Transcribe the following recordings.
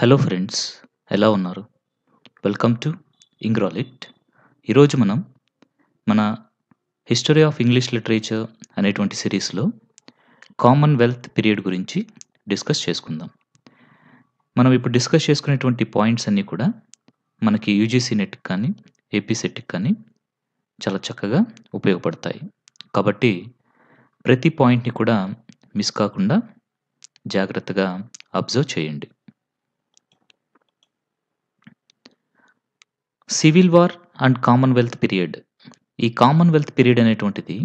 Hello friends ఎలా ఉన్నారు welcome to ఇంగ్రాలిట్ ఈరోజు మనం మన హిస్టరీ ఆఫ్ ఇంగ్లీష్ లిటరేచర్ అనేటువంటి సిరీస్లో కామన్వెల్త్ పీరియడ్ గురించి డిస్కస్ చేసుకుందాం మనం ఇప్పుడు డిస్కస్ చేసుకునేటువంటి పాయింట్స్ అన్నీ కూడా మనకి యూజీసీ నెట్ కానీ ఏపీ సెట్కి కానీ చాలా చక్కగా ఉపయోగపడతాయి కాబట్టి ప్రతి పాయింట్ని కూడా మిస్ కాకుండా జాగ్రత్తగా అబ్జర్వ్ చేయండి civil war and commonwealth period ఈ కామన్వెల్త్ పీరియడ్ అనేటువంటిది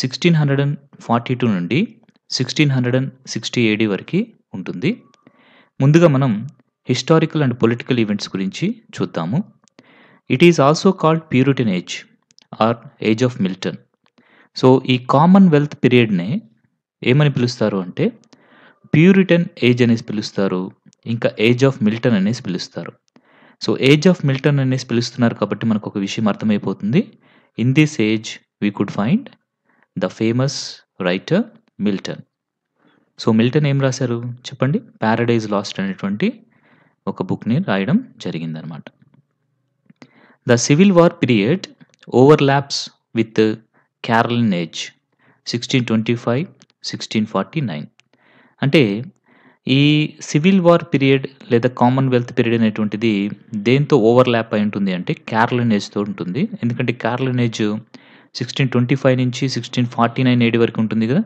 sixteen hundred and forty two నుండి sixteen hundred and sixty AD వరకు ఉంటుంది ముందుగా మనం హిస్టారికల్ అండ్ పొలిటికల్ ఈవెంట్స్ గురించి చూద్దాము it is also called puritan age or age of Milton so ఈ కామన్వెల్త్ పీరియడ్నే ఏమని పిలుస్తారు అంటే ప్యూరిటన్ ఏజ్ అనేసి పిలుస్తారు ఇంకా ఏజ్ ఆఫ్ మిల్టన్ అనేసి పిలుస్తారు సో ఏజ్ ఆఫ్ మిల్టన్ అనేసి పిలుస్తున్నారు కాబట్టి మనకు ఒక విషయం అర్థమైపోతుంది in this age we could find the famous writer Milton so Milton ఏం రాశారు చెప్పండి ప్యారడైజ్ లాస్ట్ అనేటువంటి ఒక బుక్ని రాయడం జరిగిందనమాట the civil war period overlaps with Caroline age sixteen twenty five sixteen forty nine అంటే ఈ సివిల్ వార్ పీరియడ్ లేదా కామన్వెల్త్ పీరియడ్ అనేటువంటిది దేంతో ల్యాప్ అయి ఉంటుంది అంటే క్యారలనేజ్తో ఉంటుంది ఎందుకంటే క్యారలనేజ్ సిక్స్టీన్ ట్వంటీ ఫైవ్ నుంచి సిక్స్టీన్ ఫార్టీ నైన్ ఏడి వరకు ఉంటుంది కదా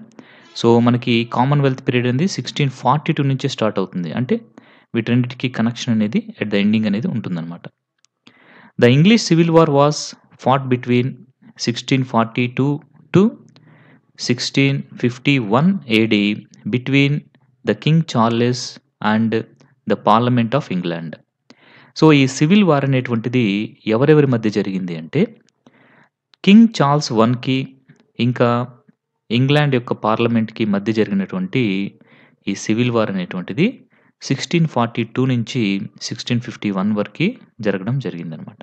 సో మనకి కామన్వెల్త్ పీరియడ్ అనేది సిక్స్టీన్ ఫార్టీ టూ నుంచే స్టార్ట్ అవుతుంది అంటే వీటన్నిటికీ కనెక్షన్ అనేది ఎట్ ద ఎండింగ్ అనేది ఉంటుందన్నమాట the English civil war was fought between sixteen forty two to sixteen fifty one AD between the king Charles and the parliament of England so ఈ civil war అనేటువంటిది ఎవరెవరి మధ్య జరిగింది అంటే king Charles వన్కి ఇంకా ఇంగ్లాండ్ యొక్క పార్లమెంట్కి మధ్య జరిగినటువంటి ఈ సివిల్ వార్ అనేటువంటిది సిక్స్టీన్ ఫార్టీ టూ నుంచి సిక్స్టీన్ ఫిఫ్టీ వన్ వరకు జరగడం జరిగిందనమాట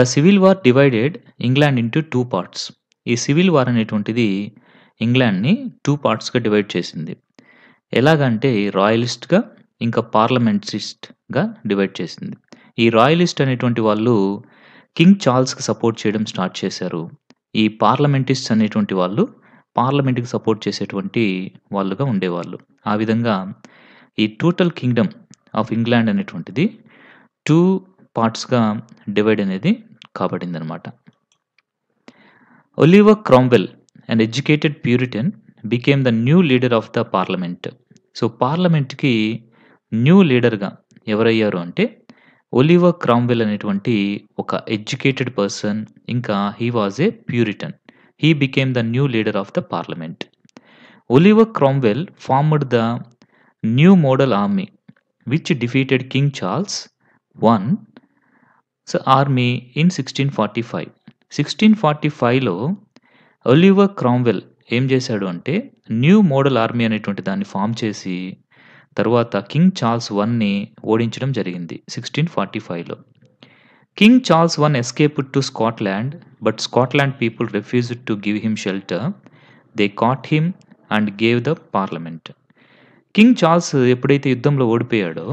the civil war divided England into two parts ఈ సివిల్ వార్ అనేటువంటిది ఇంగ్లాండ్ని టూ పార్ట్స్గా డివైడ్ చేసింది ఎలాగంటే రాయలిస్ట్గా ఇంకా పార్లమెంటరిస్ట్గా డివైడ్ చేసింది ఈ రాయలిస్ట్ అనేటువంటి వాళ్ళు కింగ్ చార్ల్స్కి సపోర్ట్ చేయడం స్టార్ట్ చేశారు ఈ పార్లమెంటిస్ట్ అనేటువంటి వాళ్ళు పార్లమెంట్కి సపోర్ట్ చేసేటువంటి వాళ్ళుగా ఉండేవాళ్ళు ఆ విధంగా ఈ టోటల్ కింగ్డమ్ ఆఫ్ ఇంగ్లాండ్ అనేటువంటిది టూ పార్ట్స్గా డివైడ్ అనేది అనమాట Oliver Cromwell and educated puritan became the new leader of the parliament so పార్లమెంట్కి న్యూ లీడర్గా ఎవరయ్యారు అంటే ఒలివర్ క్రామ్వెల్ అనేటువంటి ఒక ఎడ్యుకేటెడ్ పర్సన్ ఇంకా he was a puritan he became the new leader of the parliament Oliver Cromwell formed the new model army which defeated king Charles one army in sixteen forty five sixteen forty ఫైవ్లో Oliver Cromwell ఏం చేశాడు అంటే new model army అనేటువంటి దాన్ని form చేసి తర్వాత king Charles వన్ని ఓడించడం జరిగింది సిక్స్టీన్ ఫార్టీ ఫైవ్లో king Charles one escape to Scotland but Scotland people refuse to give him shelter they caught him and gave the parliament king Charles ఎప్పుడైతే యుద్ధంలో ఓడిపోయాడో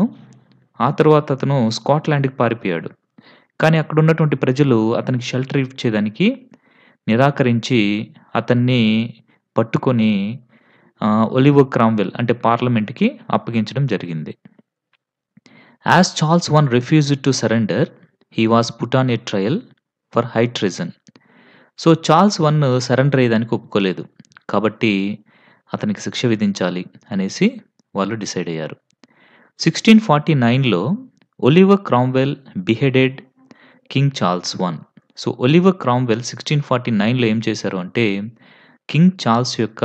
ఆ తర్వాత అతను స్కాట్లాండ్కి పారిపోయాడు కానీ అక్కడ ఉన్నటువంటి ప్రజలు అతనికి షెల్టర్ ఇచ్చేదానికి నిరాకరించి అతన్ని పట్టుకొని ఒలివ్ క్రామ్వెల్ అంటే పార్లమెంట్కి అప్పగించడం జరిగింది as Charles one refuse to surrender he was put on trial for high treason so Charles one surrender అయ్యేదానికి ఒప్పుకోలేదు కాబట్టి అతనికి శిక్ష విధించాలి అనేసి వాళ్ళు డిసైడ్ అయ్యారు సిక్స్టీన్ ఫార్టీ నైన్లో Oliver Cromwell beheaded king Charles one so Oliver Cromwell sixteen forty నైన్లో ఏం చేశారు అంటే కింగ్ చార్ల్స్ యొక్క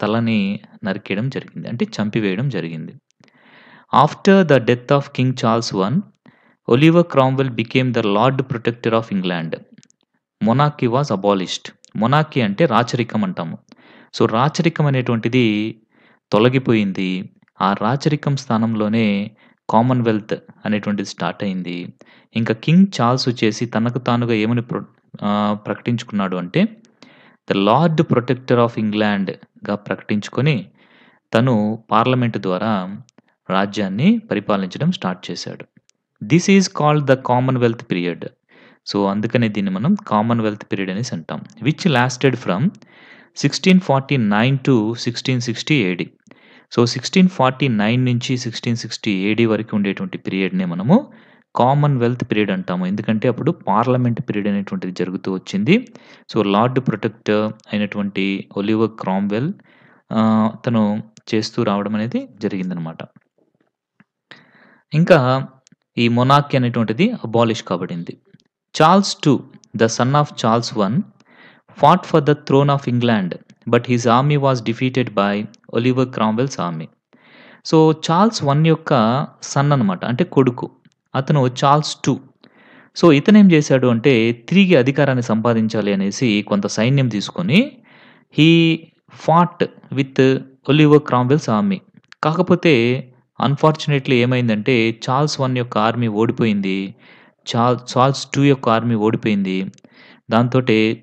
తలని నరికేయడం జరిగింది అంటే చంపివేయడం జరిగింది after the death of king Charles one Oliver Cromwell became the lord protector of England మొనాకి was abolished మొనాకి అంటే రాచరికం అంటాము సో రాచరికం అనేటువంటిది తొలగిపోయింది ఆ రాచరికం స్థానంలోనే కామన్వెల్త్ అనేటువంటిది స్టార్ట్ అయింది ఇంకా కింగ్ చార్ల్స్ వచ్చేసి తనకు తానుగా ఏమని ప్రొ ప్రకటించుకున్నాడు అంటే ద లార్డ్ ప్రొటెక్టర్ ఆఫ్ ఇంగ్లాండ్గా ప్రకటించుకొని తను పార్లమెంట్ ద్వారా రాజ్యాన్ని పరిపాలించడం స్టార్ట్ చేశాడు this is called the commonwealth period so అందుకనే దీన్ని మనం కామన్వెల్త్ పీరియడ్ అనేసి అంటాం which lasted from sixteen forty nine to sixteen sixty AD so sixteen forty nine నుంచి సిక్స్టీన్ సిక్స్టీ ఏడీ వరకు ఉండేటువంటి పీరియడ్నే మనము కామన్వెల్త్ పీరియడ్ అంటాము ఎందుకంటే అప్పుడు పార్లమెంట్ పీరియడ్ అనేటువంటిది జరుగుతూ వచ్చింది సో లార్డ్ ప్రొటెక్ట్ అయినటువంటి ఒలివర్ క్రామ్వెల్ తను చేస్తూ రావడం అనేది జరిగిందనమాట ఇంకా ఈ మొనాక్ అనేటువంటిది అబాలిష్ కాబడింది Charles two the son of Charles one fought for the throne of England but his army was defeated by Oliver Cromwell's ఆమె సో చార్ల్స్ వన్ యొక్క సన్ అనమాట అంటే కొడుకు అతను చార్ల్స్ టూ సో ఇతను ఏం చేశాడు అంటే తిరిగి అధికారాన్ని సంపాదించాలి అనేసి కొంత సైన్యం తీసుకొని he fought with Oliver Cromwell's స్వామి కాకపోతే అన్ఫార్చునేట్లీ ఏమైందంటే చార్ల్స్ వన్ యొక్క ఆర్మీ ఓడిపోయింది చార్ చార్ల్స్ టూ యొక్క ఆర్మీ ఓడిపోయింది దాంతో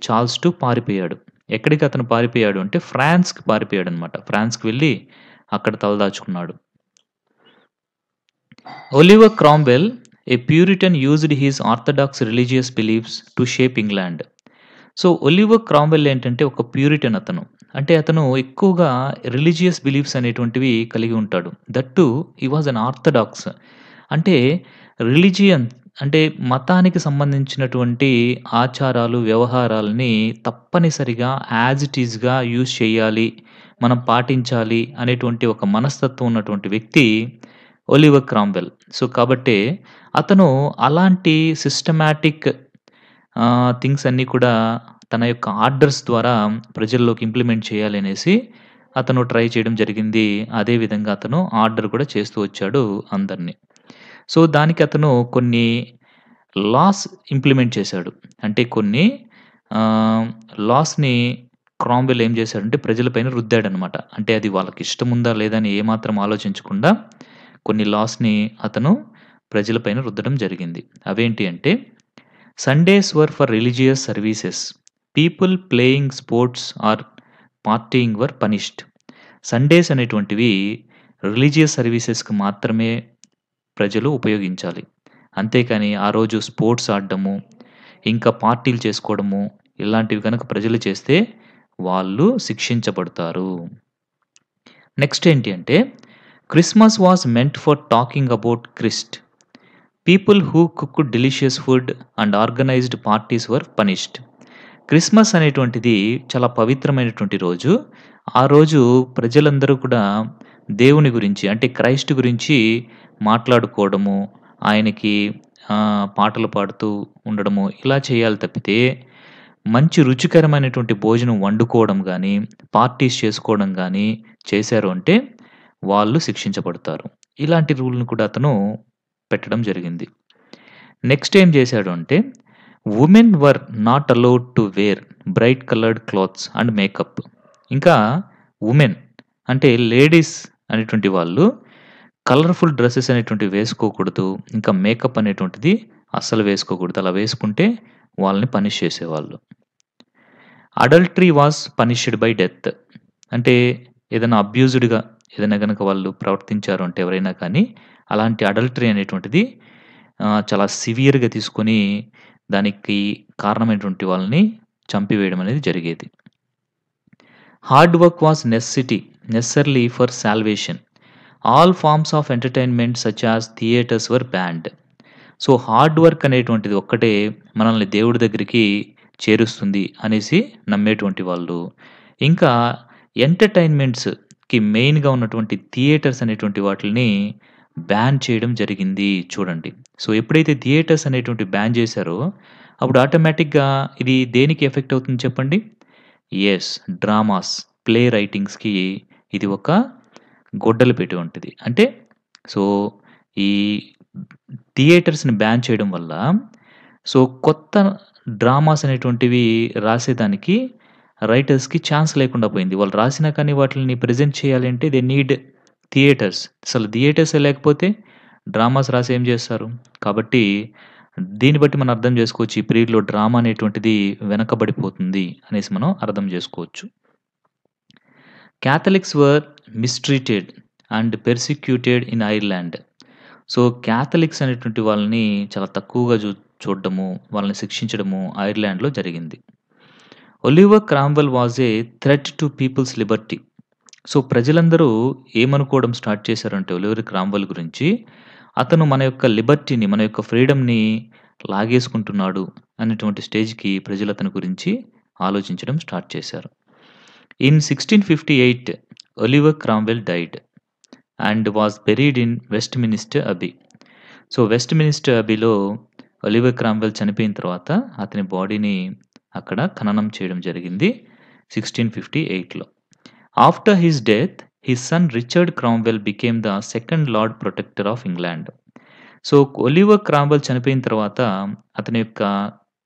చార్ల్స్ టూ పారిపోయాడు ఎక్కడికి అతను పారిపోయాడు అంటే ఫ్రాన్స్కి పారిపోయాడు అనమాట ఫ్రాన్స్కి వెళ్ళి అక్కడ తలదాచుకున్నాడు Oliver Cromwell a puritan used his orthodox religious beliefs to shape England so Oliver Cromwell ఏంటంటే ఒక ప్యూరిటన్ అతను అంటే అతను ఎక్కువగా రిలీజియస్ బిలీఫ్స్ అనేటువంటివి కలిగి ఉంటాడు దట్టు ఈ వాజ్ అన్ ఆర్థడాక్స్ అంటే రిలీజియన్ అంటే మతానికి సంబంధించినటువంటి ఆచారాలు, వ్యవహారాలని తప్పనిసరిగా యాజ్ ఇట్ ఈజ్‌గా యూజ్ చేయాలి. మనం పాటించాలి అనేటువంటి ఒక మనస్తత్వం ఉన్నటువంటి వ్యక్తి 'ఒలివర్ క్రాంబెల్ సో, కాబట్టి అతను అలాంటి సిస్టమాటిక్ థింగ్స్ అన్నీ కూడా తన యొక్క ఆర్డర్స్ ద్వారా ప్రజల్లోకి ఇంప్లిమెంట్ చేయాలనేసి అతను ట్రై చేయడం జరిగింది. అదే విధంగా అతను ఆర్డర్ కూడా చేస్తూ వచ్చాడు అందరిని. సో దానికి అతను కొన్ని లాస్ ఇంప్లిమెంట్ చేశాడు అంటే కొన్ని లాస్ని క్రాంబెల్ ఏం చేశాడంటే ప్రజలపైన రుద్దాడనమాట అంటే అది వాళ్ళకి ఇష్టం ఉందా లేదా అని ఏమాత్రం ఆలోచించకుండా కొన్ని లాస్ని అతను ప్రజలపైన రుద్దడం జరిగింది అవేంటి అంటే Sundays were for religious services people playing sports or partying were punished Sundays అనేటువంటివి రిలీజియస్ సర్వీసెస్కి మాత్రమే ప్రజలు ఉపయోగించాలి అంతేకాని ఆ రోజు స్పోర్ట్స్ ఆడడము ఇంకా పార్టీలు చేసుకోవడము ఇలాంటివి కనుక ప్రజలు చేస్తే వాళ్ళు శిక్షించబడతారు నెక్స్ట్ ఏంటి అంటే Christmas was meant for talking about Christ people who cook delicious food and organized parties were punished Christmas అనేటువంటిది చాలా పవిత్రమైనటువంటి రోజు ఆ రోజు ప్రజలందరూ కూడా దేవుని గురించి అంటే క్రైస్ట్ గురించి మాట్లాడుకోవడము ఆయనకి పాటలు పాడుతూ ఉండడము ఇలా చేయాలి తప్పితే మంచి రుచికరమైనటువంటి భోజనం వండుకోవడం కానీ పార్టీస్ చేసుకోవడం కానీ చేశారు అంటే వాళ్ళు శిక్షించబడతారు ఇలాంటి రూల్ని కూడా అతను పెట్టడం జరిగింది నెక్స్ట్ ఏం చేశాడు అంటే women were not allowed to wear bright coloured clothes and makeup ఇంకా ఉమెన్ అంటే లేడీస్ అనేటువంటి వాళ్ళు కలర్ఫుల్ డ్రెస్సెస్ అనేటువంటివి వేసుకోకూడదు ఇంకా మేకప్ అనేటువంటిది అస్సలు వేసుకోకూడదు అలా వేసుకుంటే వాళ్ళని పనిష్ చేసేవాళ్ళు adultery was punished by death అంటే ఏదైనా అబ్యూజ్డ్గా ఏదైనా కనుక వాళ్ళు ప్రవర్తించారు అంటే ఎవరైనా కానీ అలాంటి అడల్టరీ అనేటువంటిది చాలా సివియర్గా తీసుకొని దానికి కారణమైనటువంటి వాళ్ళని చంపివేయడం అనేది జరిగేది hard work was necessity necessarily for salvation all forms of entertainment such as theatres were banned so hard work అనేటువంటిది ఒక్కటే మనల్ని దేవుడి దగ్గరికి చేరుస్తుంది అనేసి నమ్మేటువంటి వాళ్ళు ఇంకా ఎంటర్టైన్మెంట్స్కి మెయిన్గా ఉన్నటువంటి థియేటర్స్ అనేటువంటి వాటిని బ్యాన్ చేయడం జరిగింది చూడండి సో ఎప్పుడైతే థియేటర్స్ అనేటువంటి బ్యాన్ చేశారో అప్పుడు ఆటోమేటిక్గా ఇది దేనికి ఎఫెక్ట్ అవుతుంది చెప్పండి ఎస్ డ్రామాస్ ప్లే రైటింగ్స్కి ఇది ఒక గొడ్డలు పెట్టి ఉంటుంది అంటే సో ఈ థియేటర్స్ని బ్యాన్ చేయడం వల్ల సో కొత్త డ్రామాస్ అనేటువంటివి రాసేదానికి రైటర్స్కి ఛాన్స్ లేకుండా పోయింది వాళ్ళు రాసినా కానీ వాటిని ప్రజెంట్ చేయాలంటే దే నీడ్ థియేటర్స్ అసలు థియేటర్స్ లేకపోతే డ్రామాస్ రాసి ఏం చేస్తారు కాబట్టి దీన్ని బట్టి మనం అర్థం చేసుకోవచ్చు ఈ పీరియడ్లో డ్రామా అనేటువంటిది వెనకబడిపోతుంది అనేసి మనం అర్థం చేసుకోవచ్చు Catholics were mistreated and persecuted in Ireland so Catholics అనేటువంటి వాళ్ళని చాలా తక్కువగా చూ చూడడము వాళ్ళని శిక్షించడము ఐర్లాండ్లో జరిగింది Oliver Cromwell was a threat to people's liberty so ప్రజలందరూ ఏమనుకోవడం స్టార్ట్ చేశారంటే ఒలివర్ క్రామ్వెల్ గురించి అతను మన యొక్క లిబర్టీని మన యొక్క ఫ్రీడమ్ని లాగేసుకుంటున్నాడు అనేటువంటి స్టేజ్కి ప్రజలు అతని గురించి ఆలోచించడం స్టార్ట్ చేశారు In 1658, Oliver Cromwell died and was buried in Westminster Abbey so Westminster అబీలో ఒలివర్ క్రాంవెల్ చనిపోయిన తర్వాత అతని బాడీని అక్కడ ఖననం చేయడం జరిగింది సిక్స్టీన్ ఫిఫ్టీ ఎయిట్లో after his death his son Richard Cromwell became the second lord protector of England so Oliver Cromwell చనిపోయిన తర్వాత అతని యొక్క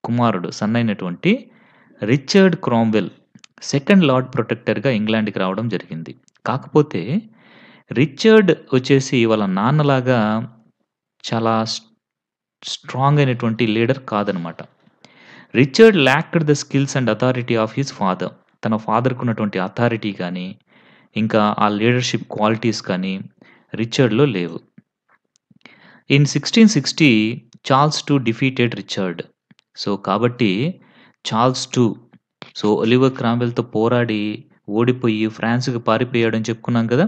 కుమారుడు సన్ అయినటువంటి రిచర్డ్ క్రాంవెల్ సెకండ్ లార్డ్ ప్రొటెక్టర్గా ఇంగ్లాండ్కి రావడం జరిగింది కాకపోతే రిచర్డ్ వచ్చేసి వాళ్ళ నాన్నలాగా చాలా స్ట్రాంగ్ అయినటువంటి లీడర్ కాదనమాట Richard lacked the skills and authority of his father తన ఫాదర్కు ఉన్నటువంటి అథారిటీ కానీ ఇంకా ఆ లీడర్షిప్ క్వాలిటీస్ కానీ రిచర్డ్లో లేవు in sixteen sixty Charles two defeated Richard so కాబట్టి చార్ల్స్ టూ సో ఒలివర్ క్రాంబెల్తో పోరాడి ఓడిపోయి ఫ్రాన్స్కి అని చెప్పుకున్నాం కదా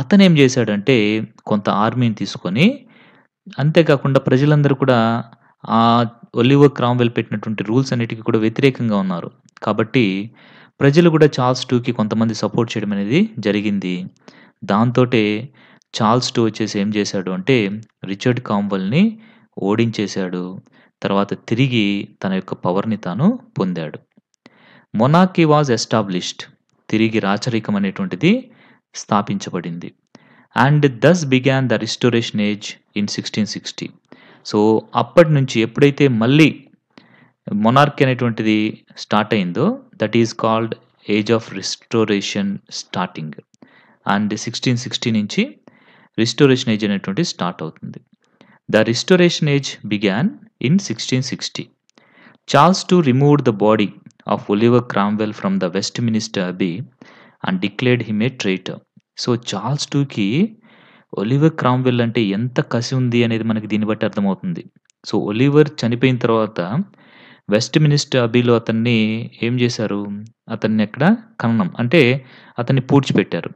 అతను ఏం చేశాడంటే కొంత ఆర్మీని తీసుకొని అంతేకాకుండా ప్రజలందరూ కూడా ఆ ఒలివర్ క్రాంవెల్ పెట్టినటువంటి రూల్స్ అన్నిటికీ కూడా వ్యతిరేకంగా ఉన్నారు కాబట్టి ప్రజలు కూడా చార్ల్స్ టూకి కొంతమంది సపోర్ట్ చేయడం అనేది జరిగింది దాంతోటే చార్ల్స్ టూ వచ్చేసి ఏం చేశాడు అంటే రిచర్డ్ కాంబల్ని ఓడించేశాడు తర్వాత తిరిగి తన యొక్క పవర్ని తాను పొందాడు మొనార్కీ వాజ్ ఎస్టాబ్లిష్డ్ తిరిగి రాచరికం అనేటువంటిది స్థాపించబడింది and thus began the restoration age in sixteen sixty so అప్పటి నుంచి ఎప్పుడైతే మళ్ళీ మొనార్కీ అనేటువంటిది స్టార్ట్ అయిందో that is called age of restoration starting and sixteen sixty నుంచి రిస్టోరేషన్ ఏజ్ అనేటువంటి స్టార్ట్ అవుతుంది the restoration age began in sixteen sixty Charles to remove the body of Oliver Cromwell from the Westminster Abbey and declared him a traitor. So Charles టూకి Oliver Cromwell అంటే ఎంత కసి ఉంది అనేది మనకి దీన్ని బట్టి అర్థమవుతుంది సో ఒలివర్ చనిపోయిన తర్వాత వెస్ట్ మినిస్టర్ అబీలో అతన్ని ఏం చేశారు అతన్ని అక్కడ ఖననం అంటే అతన్ని పూడ్చిపెట్టారు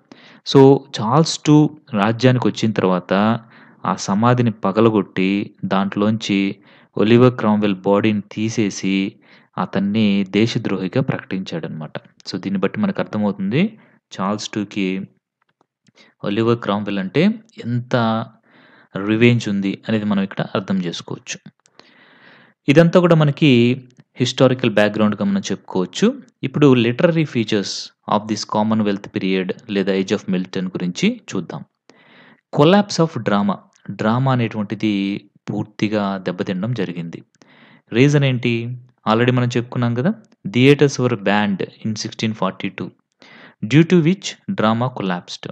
సో చార్ల్స్ టూ రాజ్యానికి వచ్చిన తర్వాత ఆ సమాధిని పగలగొట్టి దాంట్లోంచి ఒలివర్ క్రామ్వెల్ బాడీని తీసేసి అతన్ని దేశద్రోహిగా ప్రకటించాడనమాట సో దీన్ని బట్టి మనకు అర్థమవుతుంది చార్ల్స్ టూకి ఒలివర్ క్రామ్వెల్ అంటే ఎంత రివెంజ్ ఉంది అనేది మనం ఇక్కడ అర్థం చేసుకోవచ్చు ఇదంతా కూడా మనకి హిస్టారికల్ బ్యాక్గ్రౌండ్గా మనం చెప్పుకోవచ్చు ఇప్పుడు literary features of this Commonwealth period లేదా ఏజ్ ఆఫ్ మిల్టన్ గురించి చూద్దాం కొలాప్స్ ఆఫ్ డ్రామా డ్రామా అనేటువంటిది పూర్తిగా దెబ్బతినడం జరిగింది రీజన్ ఏంటి ఆల్రెడీ మనం చెప్పుకున్నాం కదా theatres were banned in sixteen forty two due to which drama collapsed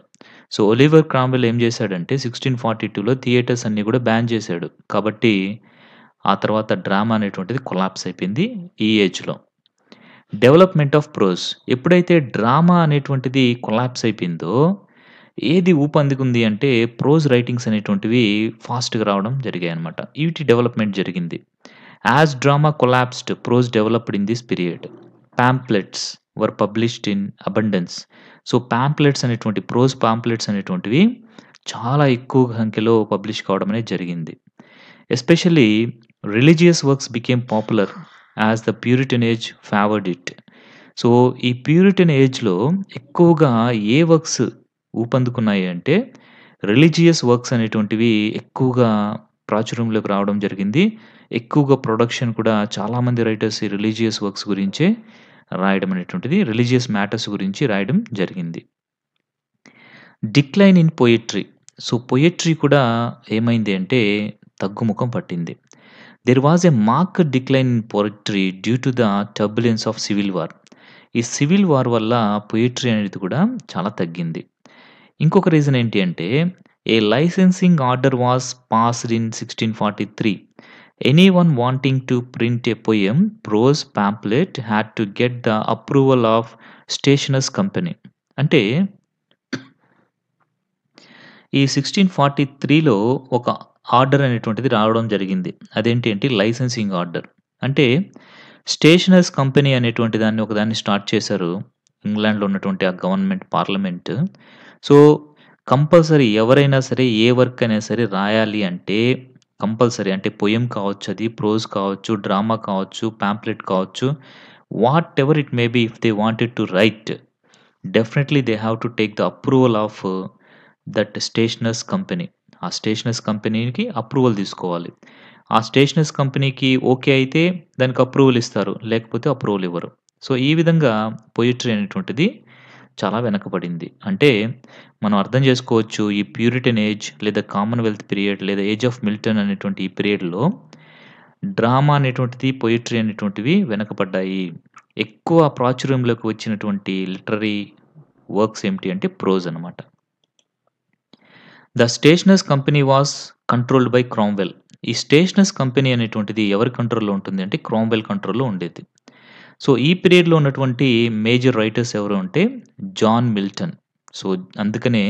so Oliver Cromwell ఏం చేశాడంటే సిక్స్టీన్ ఫార్టీ టూలో థియేటర్స్ అన్నీ కూడా బ్యాన్ చేశాడు కాబట్టి ఆ తర్వాత డ్రామా అనేటువంటిది కొలాప్స్ అయిపోయింది ఈ ఏజ్లో డెవలప్మెంట్ ఆఫ్ ప్రోస్ ఎప్పుడైతే డ్రామా అనేటువంటిది కొలాప్స్ అయిపోయిందో ఏది ఊపందుకుంది అంటే ప్రోజ్ రైటింగ్స్ అనేటువంటివి ఫాస్ట్గా రావడం జరిగాయి అనమాట వీటి డెవలప్మెంట్ జరిగింది as drama collapsed prose developed in this period pamphlets were published in abundance so pamphlets అనేటువంటి ప్రోజ్ ప్యాంప్లెట్స్ అనేటువంటివి చాలా ఎక్కువ సంఖ్యలో పబ్లిష్ కావడం అనేది జరిగింది especially religious works became popular as the Puritan age favoured it so ఈ ప్యూరిటన్ ఏజ్లో ఎక్కువగా ఏ వర్క్స్ ఊపందుకున్నాయి అంటే రిలీజియస్ వర్క్స్ అనేటువంటివి ఎక్కువగా ప్రాచుర్యంలోకి రావడం జరిగింది ఎక్కువగా ప్రొడక్షన్ కూడా చాలామంది రైటర్స్ ఈ రిలీజియస్ వర్క్స్ గురించే రాయడం అనేటువంటిది రిలీజియస్ మ్యాటర్స్ గురించి రాయడం జరిగింది decline in poetry so poetry కూడా ఏమైంది అంటే తగ్గుముఖం పట్టింది there was a marked decline in poetry due to the turbulence of civil war ఈ సివిల్ వార్ వల్ల పొయిట్రీ అనేది కూడా చాలా తగ్గింది ఇంకొక రీజన్ ఏంటి అంటే a licensing order was passed in sixteen forty three anyone wanting to print a poem prose pamphlet had to get the approval of stationers company అంటే ఈ సిక్స్టీన్ ఫార్టీ త్రీలో ఒక ఆర్డర్ అనేటువంటిది రావడం జరిగింది అదేంటి అంటే లైసెన్సింగ్ ఆర్డర్ అంటే స్టేషనర్స్ కంపెనీ అనేటువంటి దాన్ని ఒకదాన్ని స్టార్ట్ చేశారు ఇంగ్లాండ్లో ఉన్నటువంటి ఆ గవర్నమెంట్ పార్లమెంట్ సో కంపల్సరీ ఎవరైనా సరే ఏ వర్క్ అయినా సరే రాయాలి అంటే కంపల్సరీ అంటే పొయ్యం కావచ్చు అది ప్రోజ్ కావచ్చు డ్రామా కావచ్చు ప్యాంప్లెట్ కావచ్చు whatever it may be if they wanted to write definitely they have to take the approval of that stationers company ఆ స్టేషనర్స్ కంపెనీకి అప్రూవల్ తీసుకోవాలి ఆ స్టేషనర్స్ కంపెనీకి ఓకే అయితే దానికి అప్రూవల్ ఇస్తారు లేకపోతే అప్రూవల్ ఇవ్వరు సో ఈ విధంగా పొయిట్రీ అనేటువంటిది చాలా వెనకబడింది. అంటే మనం అర్థం చేసుకోవచ్చు ఈ ప్యూరిటన్ ఏజ్ లేదా కామన్‌వెల్త్ పీరియడ్ లేదా ఏజ్ ఆఫ్ మిల్టన్ అనేటువంటి ఈ పీరియడ్‌లో డ్రామా అనేటువంటిది, పొయిట్రీ అనేటువంటివి వెనకబడ్డాయి. ఎక్కువ ప్రాచుర్యంలోకి వచ్చినటువంటి లిటరీ వర్క్స్ ఏమిటి అంటే ప్రోజ్ అన్నమాట. The stationers company was controlled by Cromwell ఈ స్టేషనర్స్ కంపెనీ అనేటువంటిది ఎవరి కంట్రోల్‌లో ఉంటుంది అంటే క్రోమ్‌వెల్ కంట్రోల్‌లో ఉండేది. సో ఈ పీరియడ్లో ఉన్నటువంటి మేజర్ రైటర్స్ ఎవరు అంటే జాన్ మిల్టన్ సో అందుకనే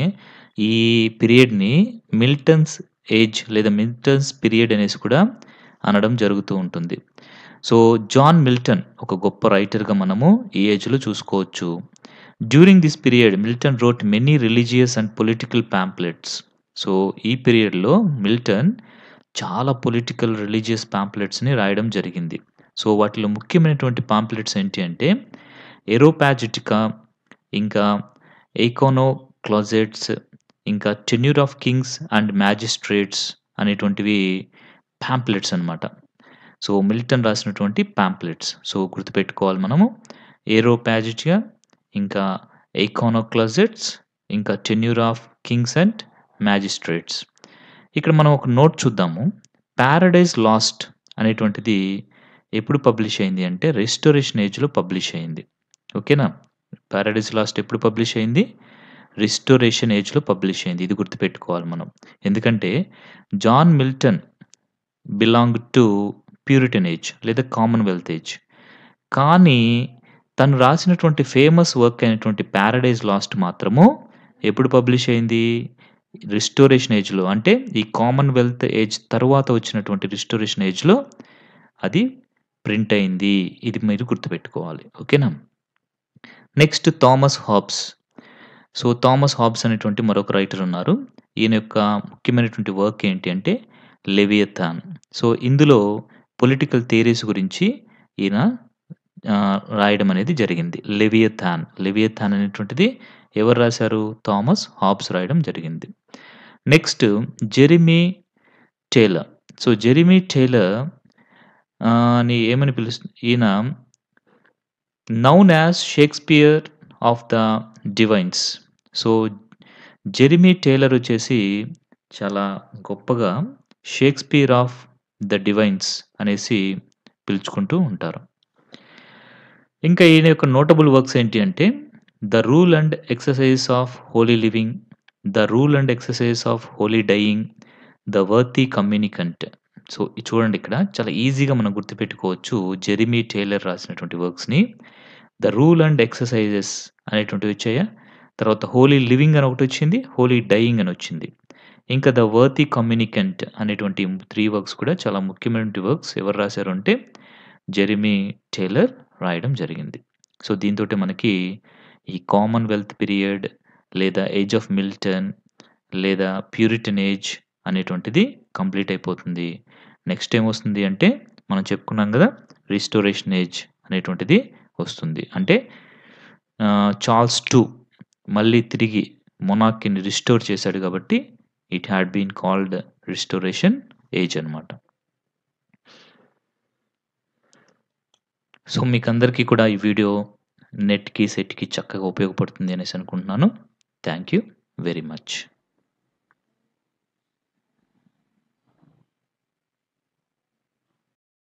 ఈ పీరియడ్ని మిల్టన్స్ ఏజ్ లేదా మిల్టన్స్ పీరియడ్ అనేసి కూడా అనడం జరుగుతూ ఉంటుంది సో జాన్ మిల్టన్ ఒక గొప్ప రైటర్గా మనము ఈ ఏజ్లో చూసుకోవచ్చు during this period Milton wrote many religious and political pamphlets so ఈ పీరియడ్లో మిల్టన్ చాలా పొలిటికల్ రిలీజియస్ ప్యాంప్లెట్స్ని రాయడం జరిగింది సో వాటిలో ముఖ్యమైనటువంటి పాంప్లెట్స్ ఏంటి అంటే ఎరోపాజిటికా ఇంకా ఎకానో క్లాజెట్స్ ఇంకా tenure of kings and magistrates అనేటువంటివి ప్యాంప్లెట్స్ అనమాట సో మిల్టన్ రాసినటువంటి ప్యాంప్లెట్స్ సో గుర్తుపెట్టుకోవాలి మనము ఏరోపాజిటియా ఇంకా ఎకానోక్లజెట్స్ ఇంకా tenure of kings and magistrates ఇక్కడ మనం ఒక నోట్ చూద్దాము ప్యారడైజ్ లాస్ట్ అనేటువంటిది ఎప్పుడు పబ్లిష్ అయింది అంటే రెస్టోరేషన్ ఏజ్లో పబ్లిష్ అయింది ఓకేనా ప్యారడైజ్ లాస్ట్ ఎప్పుడు పబ్లిష్ అయింది రిస్టోరేషన్ ఏజ్లో పబ్లిష్ అయింది ఇది గుర్తుపెట్టుకోవాలి మనం ఎందుకంటే John Milton belong to Puritan age లేదా కామన్వెల్త్ ఏజ్ కానీ తను రాసినటువంటి ఫేమస్ వర్క్ అయినటువంటి ప్యారడైజ్ లాస్ట్ మాత్రము ఎప్పుడు పబ్లిష్ అయింది రిస్టోరేషన్ ఏజ్లో అంటే ఈ కామన్వెల్త్ ఏజ్ తర్వాత వచ్చినటువంటి రిస్టోరేషన్ ఏజ్లో అది ప్రింట్ అయింది ఇది మీరు గుర్తుపెట్టుకోవాలి ఓకేనా next Thomas Hobbes so Thomas Hobbes అనేటువంటి మరొక రైటర్ ఉన్నారు ఈయన యొక్క ముఖ్యమైనటువంటి వర్క్ ఏంటి అంటే లెవియథాన్ సో ఇందులో పొలిటికల్ థియరీస్ గురించి ఈయన రాయడం అనేది జరిగింది లెవియథాన్ లెవియథాన్ అనేటువంటిది ఎవరు రాశారు థామస్ హాబ్స్ రాయడం జరిగింది next Jeremy Taylor so Jeremy Taylor అని ఏమని పిలుస్తు ఈయన known as Shakespeare of the divines so Jeremy Taylor వచ్చేసి చాలా గొప్పగా షేక్స్పియర్ ఆఫ్ ద డివైన్స్ అనేసి పిలుచుకుంటూ ఉంటారు ఇంకా ఈయన యొక్క నోటబుల్ వర్క్స్ ఏంటి అంటే the rule and exercise of holy living the rule and exercise of holy dying the worthy communicant so చూడండి ఇక్కడ చాలా ఈజీగా మనం గుర్తుపెట్టుకోవచ్చు జెరిమీ టైలర్ రాసినటువంటి వర్క్స్ని ద రూల్ అండ్ ఎక్సర్సైజెస్ అనేటువంటివి వచ్చాయా తర్వాత హోలీ లివింగ్ అని ఒకటి వచ్చింది హోలీ డైయింగ్ అని వచ్చింది ఇంకా ద వర్తి కమ్యూనికెంట్ అనేటువంటి త్రీ వర్క్స్ కూడా చాలా ముఖ్యమైనటువంటి వర్క్స్ ఎవరు రాశారు అంటే జెరిమీ టైలర్ రాయడం జరిగింది సో దీంతో మనకి ఈ కామన్వెల్త్ పీరియడ్ లేదా ఏజ్ ఆఫ్ మిల్టన్ లేదా ప్యూరిటన్ ఏజ్ అనేటువంటిది కంప్లీట్ అయిపోతుంది నెక్స్ట్ ఏమొస్తుంది అంటే మనం చెప్పుకున్నాం కదా రిస్టోరేషన్ ఏజ్ అనేటువంటిది వస్తుంది అంటే చార్ల్స్ టూ మళ్ళీ తిరిగి మొనాక్కిని రిస్టోర్ చేశాడు కాబట్టి it had been called restoration age అనమాట సో మీకు అందరికీ కూడా ఈ వీడియో నెట్కి సెట్కి చక్కగా ఉపయోగపడుతుంది అనేసి అనుకుంటున్నాను థ్యాంక్ యూ వెరీ మచ్